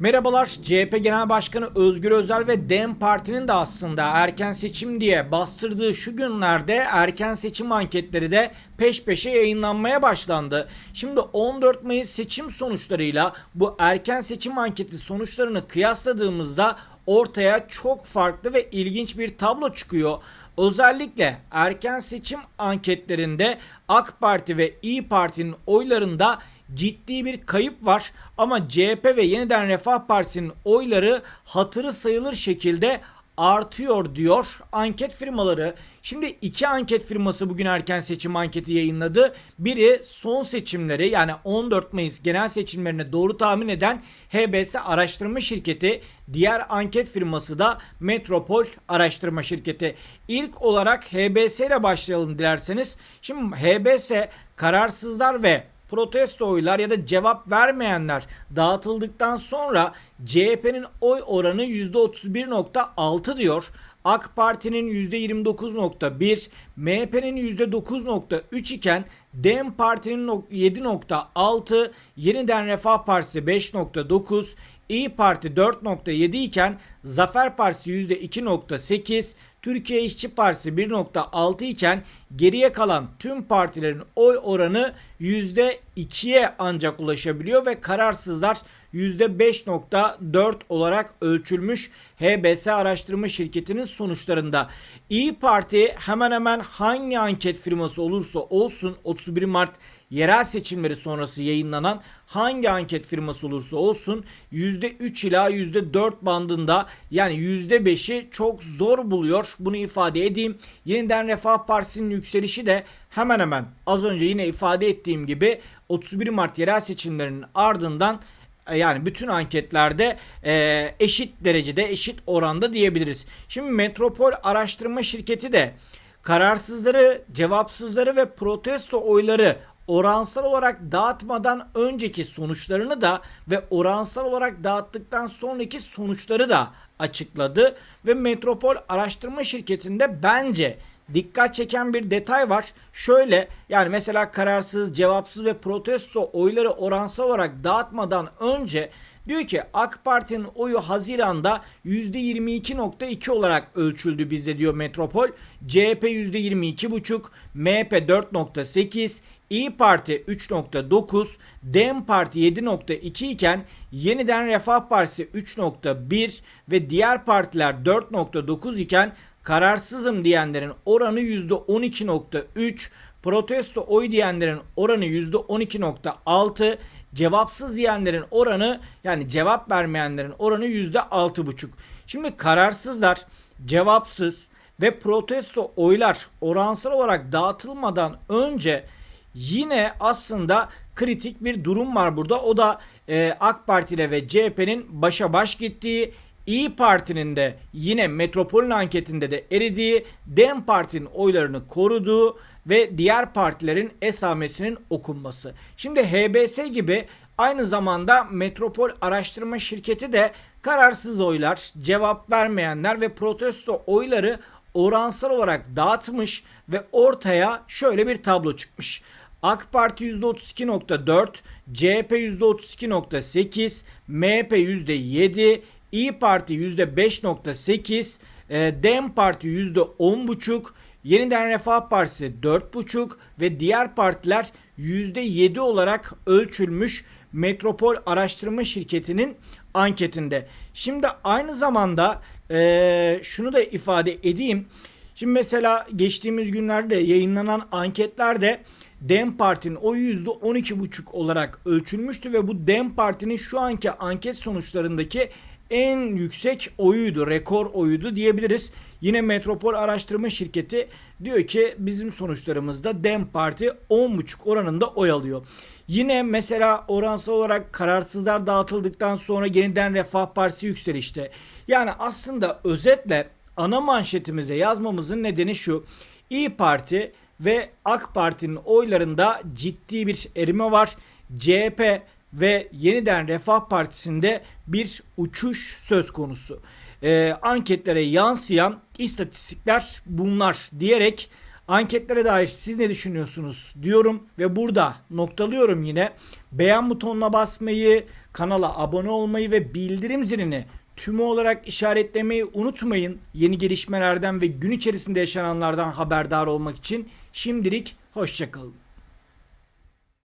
Merhabalar CHP Genel Başkanı Özgür Özel ve DEM Parti'nin de aslında erken seçim diye bastırdığı şu günlerde erken seçim anketleri de peş peşe yayınlanmaya başlandı. Şimdi 14 Mayıs seçim sonuçlarıyla bu erken seçim anketi sonuçlarını kıyasladığımızda ortaya çok farklı ve ilginç bir tablo çıkıyor. Özellikle erken seçim anketlerinde AK Parti ve İyi Parti'nin oylarında ciddi bir kayıp var ama CHP ve Yeniden Refah Partisi'nin oyları hatırı sayılır şekilde artıyor diyor anket firmaları. Şimdi iki anket firması bugün erken seçim anketi yayınladı. Biri son seçimleri yani 14 Mayıs genel seçimlerine doğru tahmin eden HBS araştırma şirketi. Diğer anket firması da Metropol araştırma şirketi. İlk olarak HBS ile başlayalım dilerseniz. Şimdi HBS kararsızlar ve protesto oylar ya da cevap vermeyenler dağıtıldıktan sonra CHP'nin oy oranı %31.6 diyor. AK Parti'nin %29.1, MHP'nin %9.3 iken DEM Parti'nin 7.6, Yeniden Refah Partisi 5.9, İyi Parti 4.7 iken Zafer Partisi %2.8, Türkiye İşçi Partisi 1.6 iken geriye kalan tüm partilerin oy oranı %2'ye ancak ulaşabiliyor ve kararsızlar %5.4 olarak ölçülmüş HBS araştırma şirketinin sonuçlarında. İyi Parti hemen hemen hangi anket firması olursa olsun 31 Mart yerel seçimleri sonrası yayınlanan hangi anket firması olursa olsun %3 ila %4 bandında yani %5'i çok zor buluyor bunu ifade edeyim. Yeniden Refah Partisi'nin yükselişi de hemen hemen az önce yine ifade ettiğim gibi 31 Mart yerel seçimlerinin ardından e, yani bütün anketlerde e, eşit derecede eşit oranda diyebiliriz. Şimdi Metropol Araştırma Şirketi de kararsızları, cevapsızları ve protesto oyları oransal olarak dağıtmadan önceki sonuçlarını da ve oransal olarak dağıttıktan sonraki sonuçları da açıkladı ve Metropol Araştırma Şirketi'nde bence dikkat çeken bir detay var. Şöyle yani mesela kararsız, cevapsız ve protesto oyları oransal olarak dağıtmadan önce Diyor ki AK Parti'nin oyu Haziran'da %22.2 olarak ölçüldü bizde diyor Metropol. CHP %22.5, MHP 4.8, İyi Parti 3.9, DEM Parti 7.2 iken yeniden Refah Partisi 3.1 ve diğer partiler 4.9 iken kararsızım diyenlerin oranı %12.3, protesto oy diyenlerin oranı %12.6, cevapsız diyenlerin oranı yani cevap vermeyenlerin oranı %6.5. Şimdi kararsızlar, cevapsız ve protesto oylar oransal olarak dağıtılmadan önce yine aslında kritik bir durum var burada. O da e, AK Parti ile ve CHP'nin başa baş gittiği İyi Parti'nin de yine metropolün anketinde de eridiği, Dem Parti'nin oylarını koruduğu ve diğer partilerin esamesinin okunması. Şimdi HBS gibi aynı zamanda metropol araştırma şirketi de kararsız oylar, cevap vermeyenler ve protesto oyları oransal olarak dağıtmış ve ortaya şöyle bir tablo çıkmış. AK Parti %32.4, CHP %32.8, MHP %7, İyi Parti %5.8, e, Dem Parti %10.5, Yeniden Refah Partisi 4.5 ve diğer partiler %7 olarak ölçülmüş Metropol Araştırma Şirketi'nin anketinde. Şimdi aynı zamanda e, şunu da ifade edeyim. Şimdi mesela geçtiğimiz günlerde yayınlanan anketlerde Dem Parti'nin o yüzde %12,5 olarak ölçülmüştü ve bu Dem Parti'nin şu anki anket sonuçlarındaki en yüksek oyuydu, rekor oyuydu diyebiliriz. Yine Metropol Araştırma Şirketi diyor ki bizim sonuçlarımızda Dem Parti 10.5 oranında oy alıyor. Yine mesela oransal olarak kararsızlar dağıtıldıktan sonra yeniden Refah Partisi yükselişte. Yani aslında özetle ana manşetimize yazmamızın nedeni şu. İyi Parti ve AK Parti'nin oylarında ciddi bir erime var. CHP ve yeniden Refah Partisi'nde bir uçuş söz konusu. E, anketlere yansıyan istatistikler bunlar diyerek anketlere dair siz ne düşünüyorsunuz diyorum ve burada noktalıyorum yine. Beğen butonuna basmayı, kanala abone olmayı ve bildirim zilini tümü olarak işaretlemeyi unutmayın. Yeni gelişmelerden ve gün içerisinde yaşananlardan haberdar olmak için şimdilik hoşçakalın.